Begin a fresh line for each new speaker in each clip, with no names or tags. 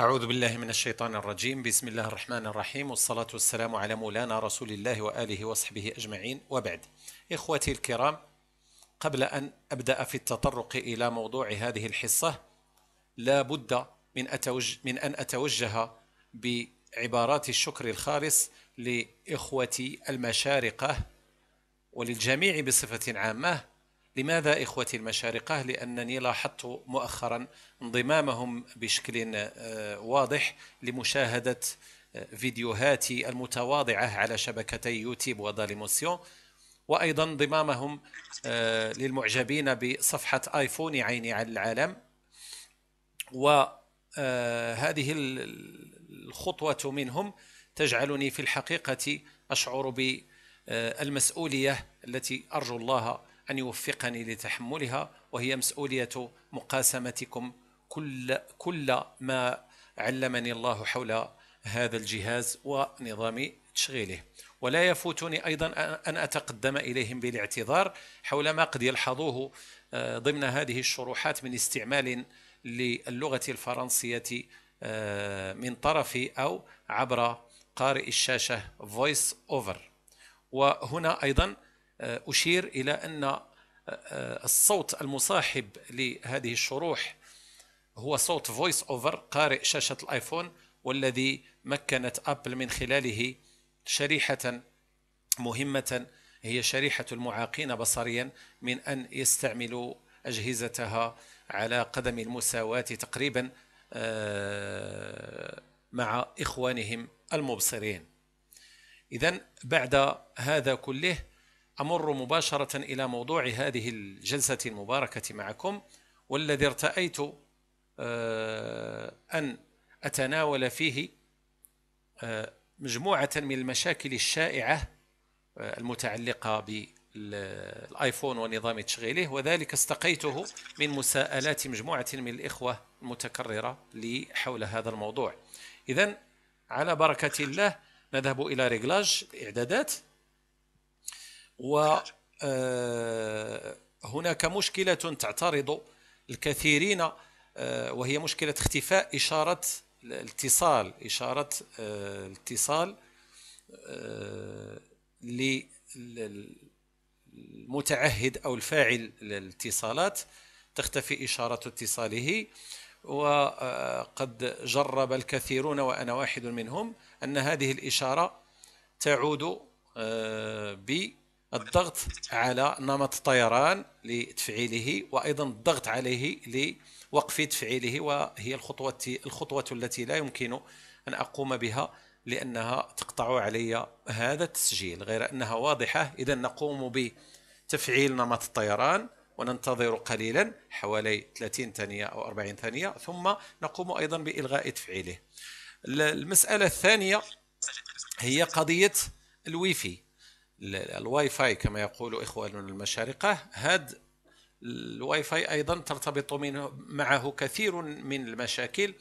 أعوذ بالله من الشيطان الرجيم بسم الله الرحمن الرحيم والصلاة والسلام على مولانا رسول الله وآله وصحبه أجمعين وبعد إخوتي الكرام قبل أن أبدأ في التطرق إلى موضوع هذه الحصة لا بد من, أتوجه من أن أتوجه بعبارات الشكر الخالص لإخوتي المشارقة وللجميع بصفة عامة لماذا إخوتي المشارقة؟ لأنني لاحظت مؤخرا انضمامهم بشكل آه، واضح لمشاهدة آه، فيديوهاتي المتواضعة على شبكتي يوتيوب وداليموسيون وأيضا انضمامهم آه، للمعجبين بصفحة آيفون عيني على العالم وهذه الخطوة منهم تجعلني في الحقيقة أشعر بالمسؤولية التي أرجو الله أن يوفقني لتحملها وهي مسؤولية مقاسمتكم كل, كل ما علمني الله حول هذا الجهاز ونظام تشغيله ولا يفوتني أيضا أن أتقدم إليهم بالاعتذار حول ما قد يلحظوه آه، ضمن هذه الشروحات من استعمال للغة الفرنسية آه، من طرفي أو عبر قارئ الشاشة Voice Over وهنا أيضا آه، أشير إلى أن آه، آه، الصوت المصاحب لهذه الشروح هو صوت فويس أوفر قارئ شاشة الآيفون والذي مكنت أبل من خلاله شريحة مهمة هي شريحة المعاقين بصريا من أن يستعملوا أجهزتها على قدم المساواة تقريبا مع إخوانهم المبصرين إذا بعد هذا كله امر مباشره الى موضوع هذه الجلسه المباركه معكم والذي ارتأيت آه، ان اتناول فيه آه، مجموعه من المشاكل الشائعه آه، المتعلقه بالايفون ونظام تشغيله وذلك استقيته من مساءلات مجموعه من الاخوه المتكرره لي حول هذا الموضوع اذا على بركه الله نذهب الى ريغلاج الاعدادات وهناك آه، مشكلة تعترض الكثيرين آه، وهي مشكلة اختفاء إشارة الاتصال إشارة آه، الاتصال للمتعهد أو الفاعل للاتصالات تختفي إشارة اتصاله وقد جرب الكثيرون وأنا واحد منهم أن هذه الإشارة تعود ب الضغط على نمط الطيران لتفعيله وايضا الضغط عليه لوقف تفعيله وهي الخطوه الخطوه التي لا يمكن ان اقوم بها لانها تقطع علي هذا التسجيل غير انها واضحه اذا نقوم بتفعيل نمط الطيران وننتظر قليلا حوالي 30 ثانيه او 40 ثانيه ثم نقوم ايضا بالغاء تفعيله المساله الثانيه هي قضيه الويفي الواي فاي كما يقول إخواننا المشارقة هاد الواي فاي أيضا ترتبط منه معه كثير من المشاكل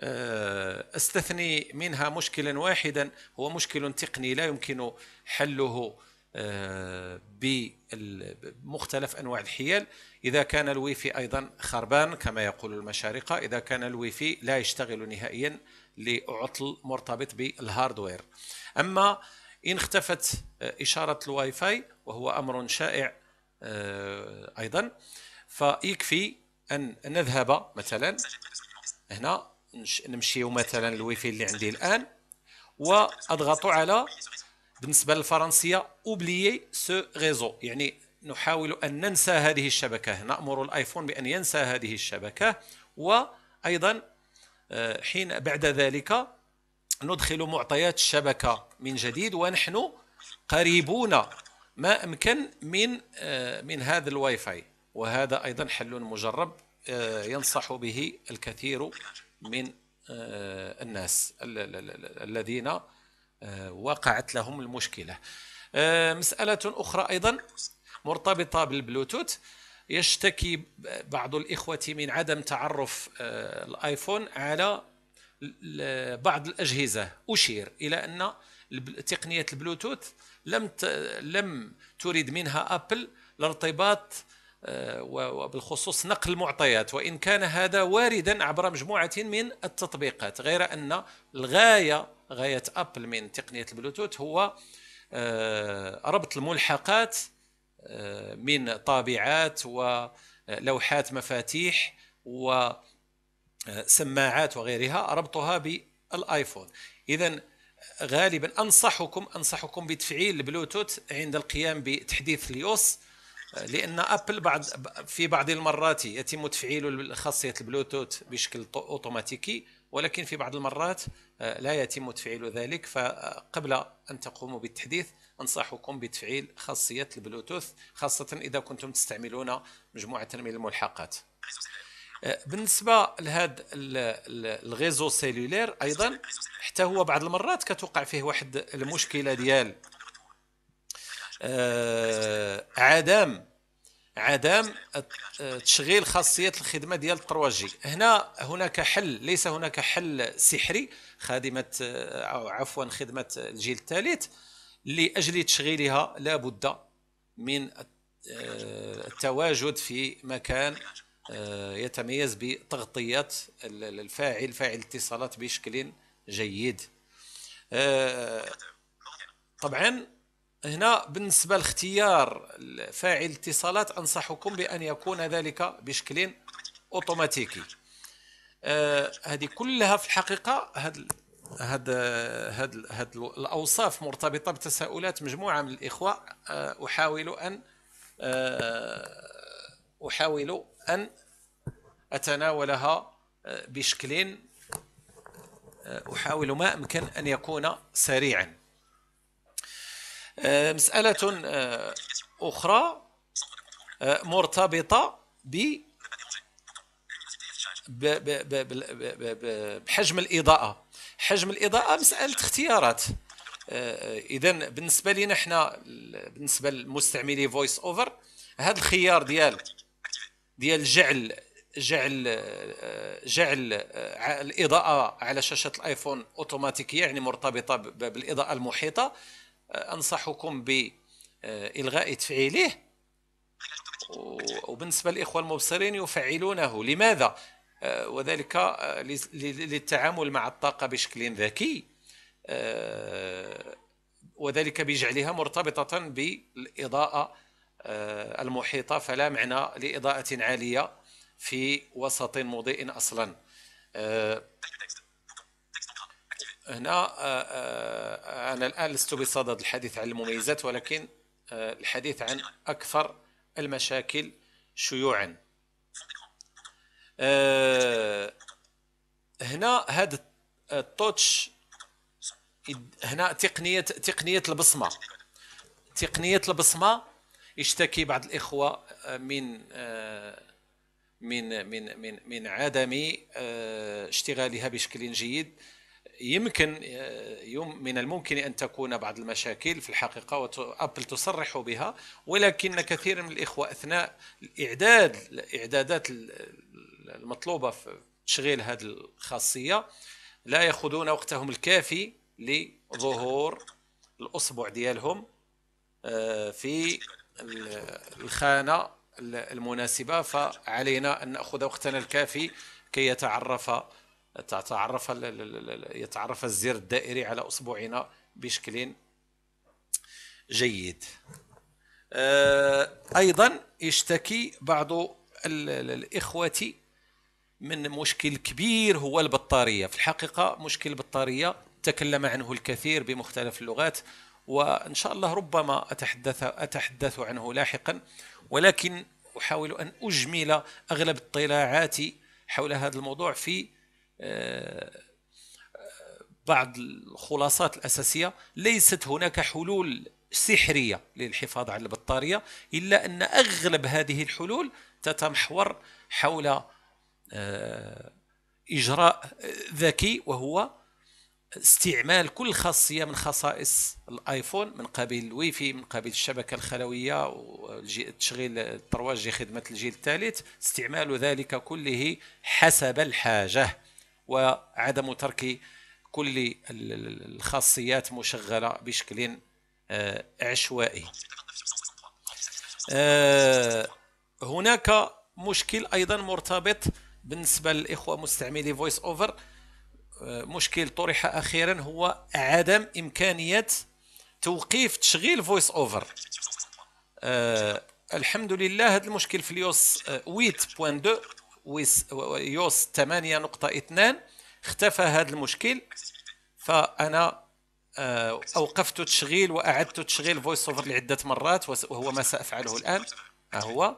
آه، استثني منها مشكلا واحدا هو مشكل تقني لا يمكن حله آه، بمختلف انواع الحيل اذا كان فاي ايضا خربان كما يقول المشارقه اذا كان فاي لا يشتغل نهائيا لعطل مرتبط بالهاردوير اما إن اختفت آه، إشارة الواي فاي وهو أمر شائع آه، أيضا فيكفي أن نذهب مثلا هنا نمشي مثلا الواي فاي اللي عندي الآن وأضغط على بالنسبة للفرنسية أوبليي سو ريزو يعني نحاول أن ننسى هذه الشبكة نأمر الآيفون بأن ينسى هذه الشبكة وأيضا آه، حين بعد ذلك ندخل معطيات الشبكة من جديد ونحن قريبون ما أمكن من آه، من هذا الواي فاي وهذا أيضا حل مجرب آه، ينصح به الكثير من آه، الناس الذين وقعت لهم المشكلة مسألة أخرى أيضا مرتبطة بالبلوتوث يشتكي بعض الإخوة من عدم تعرف الآيفون على بعض الاجهزه اشير الى ان تقنيه البلوتوث لم لم تريد منها ابل الارتباط آه، وبالخصوص نقل المعطيات وان كان هذا واردا عبر مجموعه من التطبيقات غير ان الغايه غايه ابل من تقنيه البلوتوث هو آه، ربط الملحقات آه، من طابعات ولوحات مفاتيح و سماعات وغيرها ربطها بالايفون اذا غالبا انصحكم انصحكم بتفعيل البلوتوث عند القيام بتحديث اليوس لان ابل بعض في بعض المرات يتم تفعيل خاصيه البلوتوث بشكل اوتوماتيكي ولكن في بعض المرات آه، لا يتم تفعيل ذلك فقبل ان تقوموا بالتحديث انصحكم بتفعيل خاصيه البلوتوث خاصه اذا كنتم تستعملون مجموعه من الملحقات بالنسبه لهذا الغيزو سيلولير ايضا حتى هو بعض المرات كتوقع فيه واحد المشكله ديال آه، عدم عدم تشغيل خاصيه الخدمه ديال 3 جي هنا هناك حل ليس هناك حل سحري خادمه او آه، عفوا خدمه الجيل الثالث لاجل تشغيلها لابد من آه، التواجد في مكان آه، يتميز بتغطية الفاعل فاعل الاتصالات بشكل جيد آه، طبعا هنا بالنسبة لاختيار فاعل اتصالات أنصحكم بأن يكون ذلك بشكل أوتوماتيكي آه، هذه كلها في الحقيقة هاد هاد هاد هاد الأوصاف مرتبطة بتساؤلات مجموعة من الإخوة أحاول أن أحاول أن أتناولها آه، بشكل آه، أحاول ما أمكن أن يكون سريعا مسألة أخرى مرتبطة ب بحجم الإضاءة حجم الإضاءة مسألة اختيارات آه، إذا بالنسبة لنا احنا بالنسبة للمستعملي فويس أوفر هذا الخيار ديال ديال جعل جعل جعل الاضاءه على شاشه الايفون اوتوماتيكيه يعني مرتبطه بالاضاءه المحيطه انصحكم بالغاء تفعيله وبالنسبه للاخوه المبصرين يفعلونه لماذا وذلك للتعامل مع الطاقه بشكل ذكي وذلك بجعلها مرتبطه بالاضاءه آه، المحيطة فلا معنى لإضاءة عالية في وسط مضيء أصلا آه، هنا آه، أنا الآن لست بصدد الحديث عن المميزات ولكن الحديث عن أكثر المشاكل شيوعا هنا هذا التوتش هنا تقنية تقنية البصمة تقنية البصمة يشتكي بعض الاخوه آه، من آه، من من من من عدم آه، اشتغالها بشكل جيد يمكن من الممكن ان تكون بعض المشاكل في الحقيقه وابل تصرح بها ولكن كثير من الاخوه اثناء الاعداد الاعدادات المطلوبه في تشغيل هذه الخاصيه لا ياخذون وقتهم الكافي لظهور الاصبع ديالهم في الخانة المناسبة فعلينا أن نأخذ وقتنا الكافي كي يتعرف تعرف يتعرف الزر الدائري على أصبعنا بشكل جيد آه، أيضا يشتكي بعض الإخوة من مشكل كبير هو البطارية في الحقيقة مشكل البطارية تكلم عنه الكثير بمختلف اللغات وإن شاء الله ربما أتحدث, أتحدث عنه لاحقا ولكن أحاول أن أجمل أغلب اطلاعاتي حول هذا الموضوع في آه، آه، بعض الخلاصات الأساسية ليست هناك حلول سحرية للحفاظ على البطارية إلا أن أغلب هذه الحلول تتمحور حول آه، إجراء ذكي وهو استعمال كل خاصيه من خصائص الايفون من قبيل الواي فاي من قبيل الشبكه الخلويه وتشغيل الترويج خدمه الجيل الثالث استعمال ذلك كله حسب الحاجه وعدم ترك كل الخاصيات مشغله بشكل آه، عشوائي آه، هناك مشكل ايضا مرتبط بالنسبه للاخوه مستعملي فويس اوفر مشكل طرح اخيرا هو عدم امكانيه توقيف تشغيل فويس اوفر آه الحمد لله هذا المشكل في اليوس 8.2 ويوس 8.2 اختفى هذا المشكل فانا آه اوقفت تشغيل واعدت تشغيل فويس اوفر لعده مرات وهو ما سافعله الان ها هو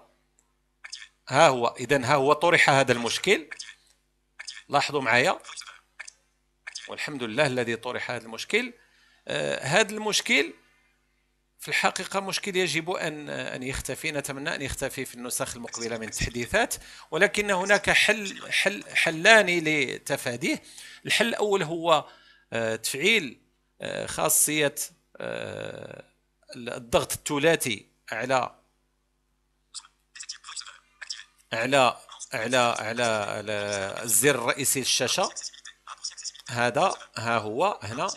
ها هو اذا ها هو طرح هذا المشكل لاحظوا معايا والحمد لله الذي طرح هذا المشكل آه، هذا المشكل في الحقيقة مشكل يجب أن أن يختفي نتمنى أن يختفي في النسخ المقبلة من التحديثات ولكن هناك حل, حل حلان لتفاديه الحل الأول هو آه، تفعيل آه، خاصية الضغط الثلاثي على على على على, على الزر الرئيسي للشاشة هذا ها هو هنا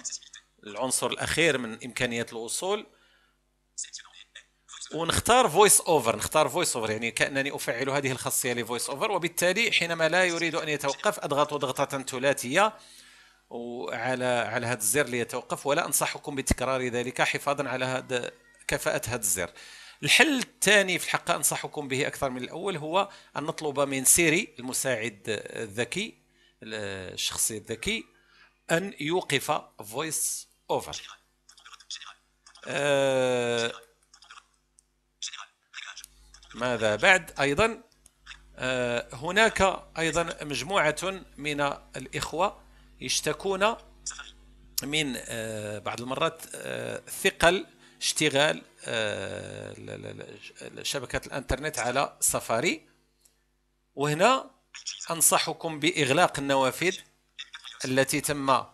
العنصر الاخير من امكانيات الوصول ونختار فويس اوفر نختار فويس اوفر يعني كانني افعل هذه الخاصيه لفويس اوفر وبالتالي حينما لا يريد ان يتوقف اضغط ضغطه ثلاثيه وعلى على هذا الزر ليتوقف ولا انصحكم بتكرار ذلك حفاظا على هذا كفاءه هذا الزر الحل الثاني في الحقيقه انصحكم به اكثر من الاول هو ان نطلب من سيري المساعد الذكي الشخصي الذكي أن يوقف فويس اوفر آه، ماذا بعد أيضا آه، هناك أيضا مجموعة من الإخوة يشتكون من آه، بعض المرات ثقل اشتغال شبكة الانترنت على سفاري وهنا أنصحكم بإغلاق النوافذ التي تم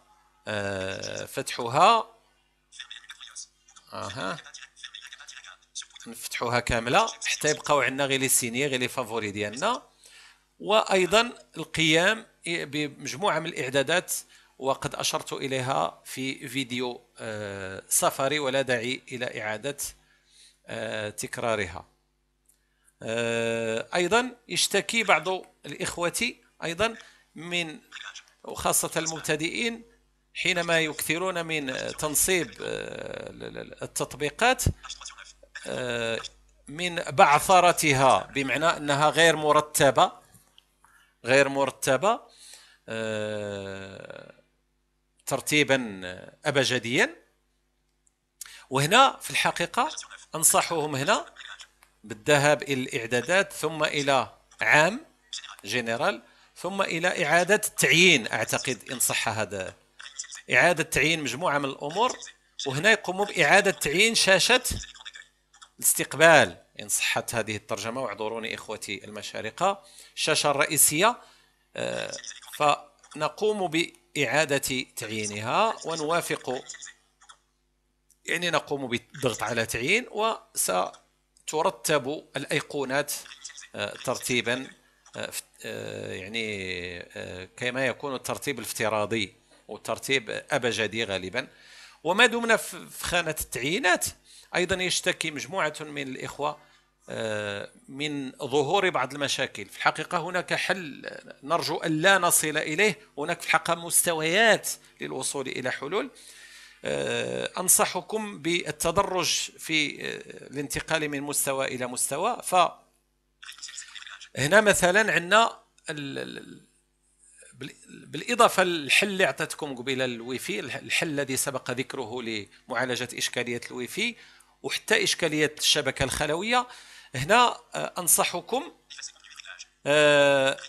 آه، فتحها اها نفتحوها كامله حتى يبقاو عندنا غير لي سيني غير لي فافوري ديالنا وايضا القيام بمجموعه من الاعدادات وقد اشرت اليها في فيديو آه، سفري ولا داعي الى اعاده آه، تكرارها ايضا يشتكي بعض الاخوه ايضا من وخاصة المبتدئين حينما يكثرون من تنصيب آه، التطبيقات آه، من بعثرتها بمعنى أنها غير مرتبة غير مرتبة آه، ترتيبا أبجديا وهنا في الحقيقة أنصحهم هنا بالذهاب إلى الإعدادات ثم إلى عام جنرال ثم الى اعاده التعيين اعتقد ان صح هذا اعاده تعيين مجموعه من الامور وهنا يقوموا باعاده تعيين شاشه الاستقبال ان صحت هذه الترجمه واعذروني اخوتي المشارقه الشاشه الرئيسيه آه، فنقوم باعاده تعيينها ونوافق يعني نقوم بالضغط على تعيين وسترتب الايقونات آه، ترتيبا آه، آه، يعني آه، كما يكون الترتيب الافتراضي والترتيب أبجدي غالبا وما دمنا في خانة التعيينات أيضا يشتكي مجموعة من الإخوة من ظهور بعض المشاكل في الحقيقة هناك حل نرجو أن لا نصل إليه هناك في الحقيقة مستويات للوصول إلى حلول أنصحكم بالتدرج في الانتقال من مستوى إلى مستوى ف هنا مثلا عندنا بالاضافه للحل اللي عطيتكم قبيله الويفي الحل الذي سبق ذكره لمعالجه اشكاليه الويفي وحتى اشكاليه الشبكه الخلويه هنا آه، انصحكم آه،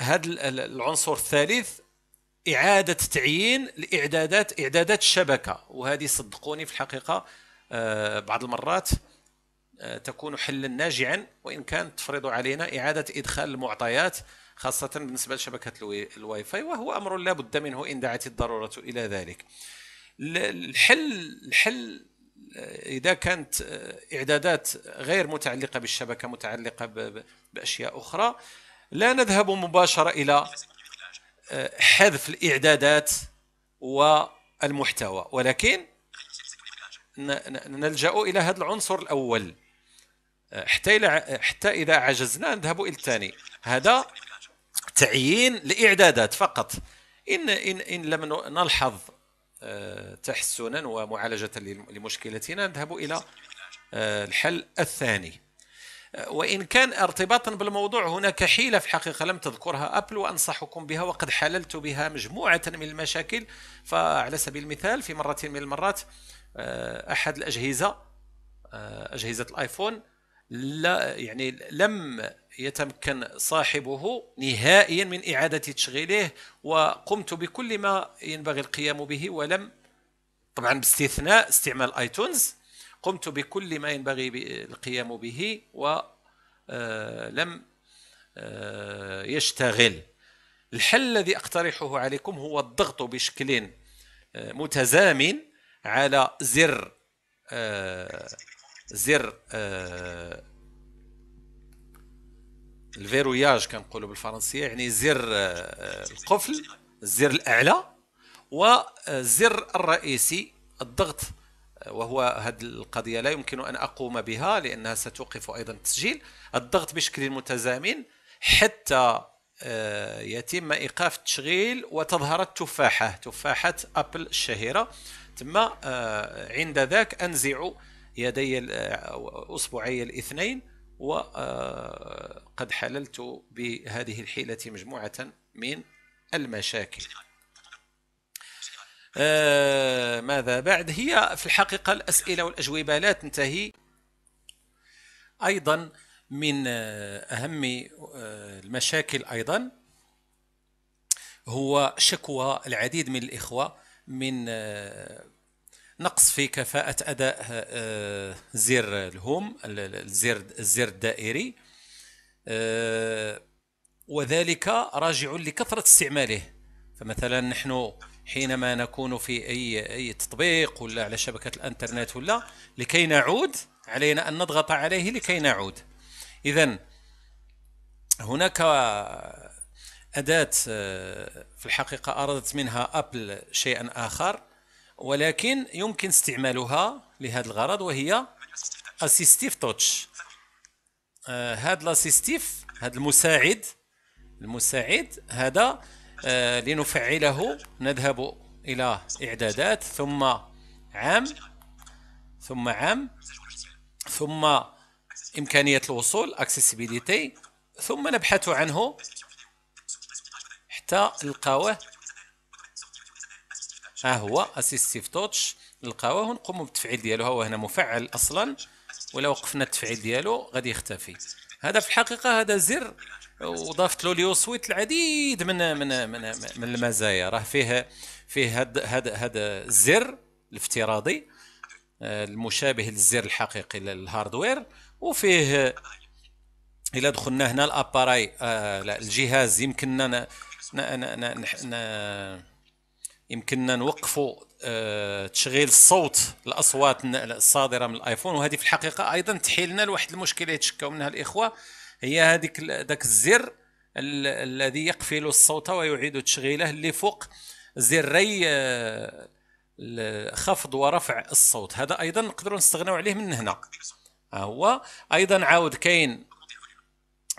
هذا العنصر الثالث إعادة تعيين الإعدادات إعدادات الشبكة وهذه صدقوني في الحقيقة آه، بعض المرات تكون حلا ناجعا وان كان تفرض علينا اعاده ادخال المعطيات خاصه بالنسبه لشبكه الواي فاي وهو امر لا بد منه ان دعت الضروره الى ذلك الحل الحل آه، اذا كانت آه، اعدادات غير متعلقه بالشبكه متعلقه باشياء اخرى لا نذهب مباشره الى آه، حذف الاعدادات والمحتوى ولكن نلجا الى هذا العنصر الاول حتى حتى إذا عجزنا نذهب إلى الثاني هذا تعيين الإعدادات فقط إن إن إن لم نلحظ آه، تحسنا ومعالجة لمشكلتنا نذهب إلى آه، الحل الثاني آه، وإن كان ارتباطا بالموضوع هناك حيلة في الحقيقة لم تذكرها أبل وأنصحكم بها وقد حللت بها مجموعة من المشاكل فعلى سبيل المثال في مرة من المرات أحد الأجهزة أجهزة الآيفون لا يعني لم يتمكن صاحبه نهائيا من إعادة تشغيله وقمت بكل ما ينبغي القيام به ولم طبعا باستثناء استعمال ايتونز قمت بكل ما ينبغي القيام به ولم آه، آه، يشتغل الحل الذي أقترحه عليكم هو الضغط بشكل آه، متزامن على زر زر آه، الفيروياج كنقولوا بالفرنسيه يعني زر آه، القفل الزر الاعلى والزر آه، الرئيسي الضغط وهو هذه القضيه لا يمكن ان اقوم بها لانها ستوقف ايضا التسجيل الضغط بشكل متزامن حتى يتم ايقاف التشغيل وتظهر التفاحه تفاحه ابل الشهيره ثم عند ذاك انزع يدي أصبعي آه، الاثنين وقد آه، حللت بهذه الحيلة مجموعة من المشاكل آه ماذا بعد هي في الحقيقة الأسئلة والأجوبة لا تنتهي أيضا من آه، أهم المشاكل أيضا هو شكوى العديد من الإخوة من نقص في كفاءة أداء آه، زر الهوم الزر الزر الدائري آه، وذلك راجع لكثرة استعماله فمثلا نحن حينما نكون في أي أي تطبيق ولا على شبكة الإنترنت ولا لكي نعود علينا أن نضغط عليه لكي نعود إذا هناك أداة آه، في الحقيقة أرادت منها أبل شيئا آخر ولكن يمكن استعمالها لهذا الغرض وهي اسيستيف توتش هذا آه، الاسيستيف هذا المساعد المساعد هذا آه لنفعله نذهب الى اعدادات ثم عام ثم عام ثم امكانيه الوصول accessibility ثم نبحث عنه حتى نلقاوه ها هو اسيستيف توتش نلقاوه ونقوموا بالتفعيل ديالو ها هو هنا مفعل اصلا ولا وقفنا التفعيل ديالو غادي يختفي هذا في الحقيقه هذا زر وضافت له ليو سويت العديد من من من, من المزايا راه فيه فيه هذا هذا هذا الزر الافتراضي آه، المشابه للزر الحقيقي للهاردوير وفيه الا دخلنا هنا الاباراي آه، الجهاز يمكننا يمكننا نوقفوا آه، تشغيل الصوت الاصوات الصادره من الايفون وهذه في الحقيقه ايضا تحيلنا لواحد المشكله يتشكاو منها الاخوه هي هذيك ذاك الزر الذي يقفل الصوت ويعيد تشغيله اللي فوق زري آه، خفض ورفع الصوت هذا ايضا نقدروا نستغناو عليه من هنا هو ايضا عاود كاين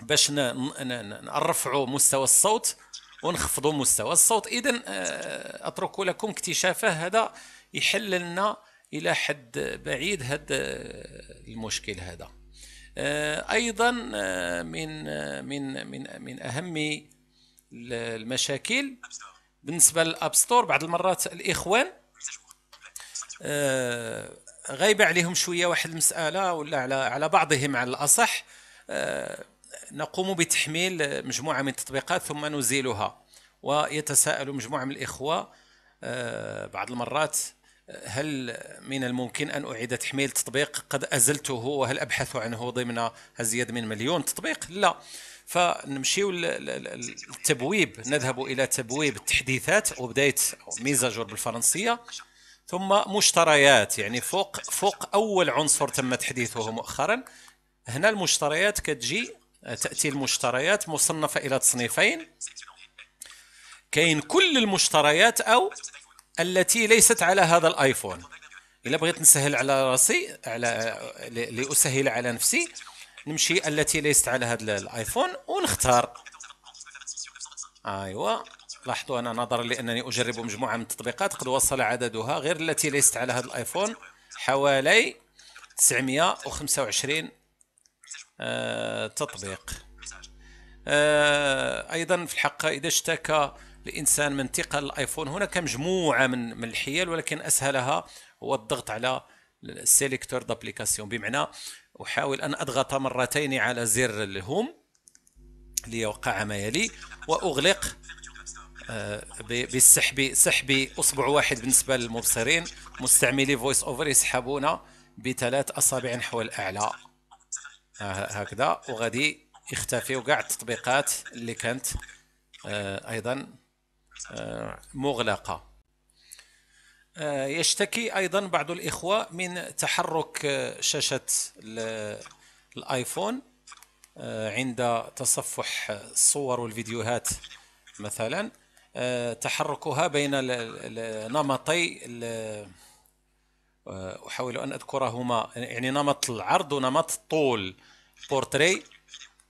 باش نرفعوا مستوى الصوت ونخفضوا مستوى الصوت اذا آه، اترك لكم اكتشافه هذا يحل لنا الى حد بعيد هذا المشكل هذا آه، ايضا آه، من من من من اهم المشاكل بالنسبه للاب ستور بعض المرات الاخوان غايبه عليهم شويه واحد المساله ولا على على بعضهم على الاصح نقوم بتحميل مجموعة من التطبيقات ثم نزيلها ويتساءل مجموعة من الإخوة آه، بعض المرات آه، هل من الممكن أن أعيد تحميل تطبيق قد أزلته وهل أبحث عنه ضمن أزيد من مليون تطبيق؟ لا فنمشيو للتبويب نذهب إلى تبويب التحديثات وبداية ميزاجور بالفرنسية ثم مشتريات يعني فوق فوق أول عنصر تم تحديثه مؤخرا هنا المشتريات كتجي تأتي المشتريات مصنفة إلى تصنيفين كاين كل المشتريات أو التي ليست على هذا الآيفون إلا بغيت نسهل على راسي على لأسهل على نفسي نمشي التي ليست على هذا الآيفون ونختار أيوة لاحظوا أنا نظرا لأنني أجرب مجموعة من التطبيقات قد وصل عددها غير التي ليست على هذا الآيفون حوالي 925 آه، تطبيق آه، ايضا في الحق اذا اشتكى الانسان من انتقال الايفون هناك مجموعه من من الحيل ولكن اسهلها هو الضغط على السيليكتور دابليكاسيون بمعنى احاول ان اضغط مرتين على زر الهوم ليوقع ما يلي واغلق آه، بالسحب سحب اصبع واحد بالنسبه للمبصرين مستعملي فويس اوفر يسحبون بثلاث اصابع نحو الاعلى آه، هكذا وغادي يختفيو كاع التطبيقات اللي كانت آه، ايضا آه، مغلقه يشتكي ايضا بعض الاخوه من تحرك شاشه الايفون عند تصفح الصور والفيديوهات مثلا تحركها بين نمطي آه، احاول ان اذكرهما يعني نمط العرض ونمط الطول بورتري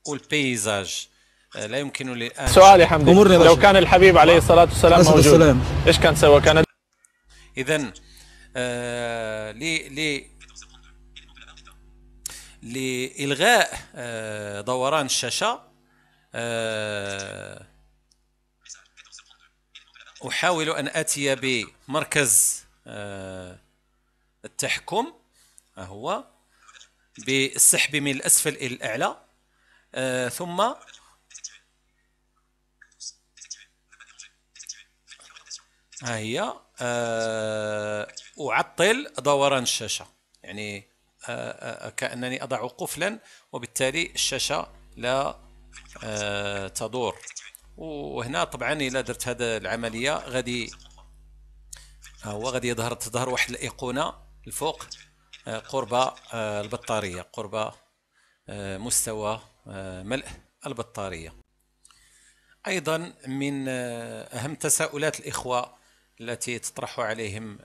والبيزاج لا يمكن لي الان سؤالي حمدي لو كان الحبيب عليه الصلاه والسلام موجود السلام. ايش كان سوى كان اذا آه لي لي لالغاء آه دوران الشاشه آه احاول ان اتي بمركز آه تحكم هو بالسحب من الأسفل إلى الأعلى آه ثم ها هي آه أعطل دوران الشاشة يعني آه, آه، كأنني أضع قفلا وبالتالي الشاشة لا آه، تدور وهنا طبعا إلى درت هذه العملية غادي هو غادي يظهر تظهر واحد الأيقونة الفوق آه، قرب آه، البطارية قرب آه، مستوى ملء البطارية أيضا من أهم تساؤلات الإخوة التي تطرح عليهم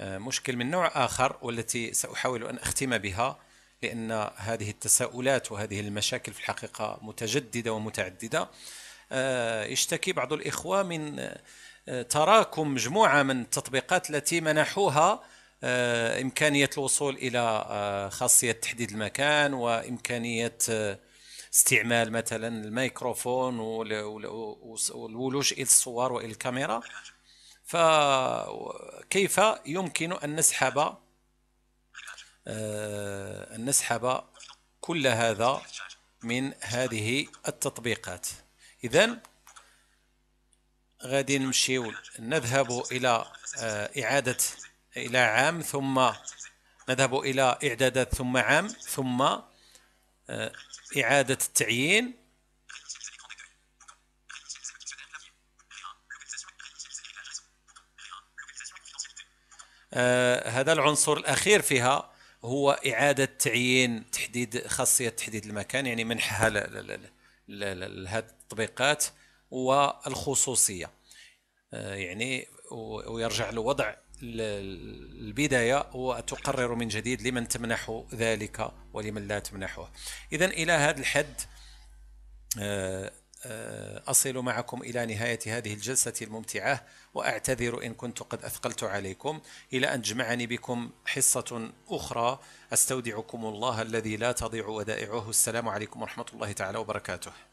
مشكل من نوع آخر والتي سأحاول أن أختم بها لأن هذه التساؤلات وهذه المشاكل في الحقيقة متجددة ومتعددة يشتكي بعض الإخوة من تراكم مجموعة من التطبيقات التي منحوها آه، إمكانية الوصول إلى آه، خاصية تحديد المكان وإمكانية آه، استعمال مثلا الميكروفون والولوج إلى الصور وإلى الكاميرا فكيف يمكن أن نسحب أن نسحب كل هذا من هذه التطبيقات إذا غادي نمشيو نذهب إلى إعادة إلى عام ثم نذهب إلى إعدادات ثم عام ثم آه، إعادة التعيين آه، هذا العنصر الأخير فيها هو إعادة تعيين تحديد خاصية تحديد المكان يعني منحها لهذه التطبيقات والخصوصية آه، يعني ويرجع لوضع البداية وتقرر من جديد لمن تمنح ذلك ولمن لا تمنحه إذا إلى هذا الحد آه، آه، أصل معكم إلى نهاية هذه الجلسة الممتعة وأعتذر إن كنت قد أثقلت عليكم إلى أن جمعني بكم حصة أخرى أستودعكم الله الذي لا تضيع ودائعه السلام عليكم ورحمة الله تعالى وبركاته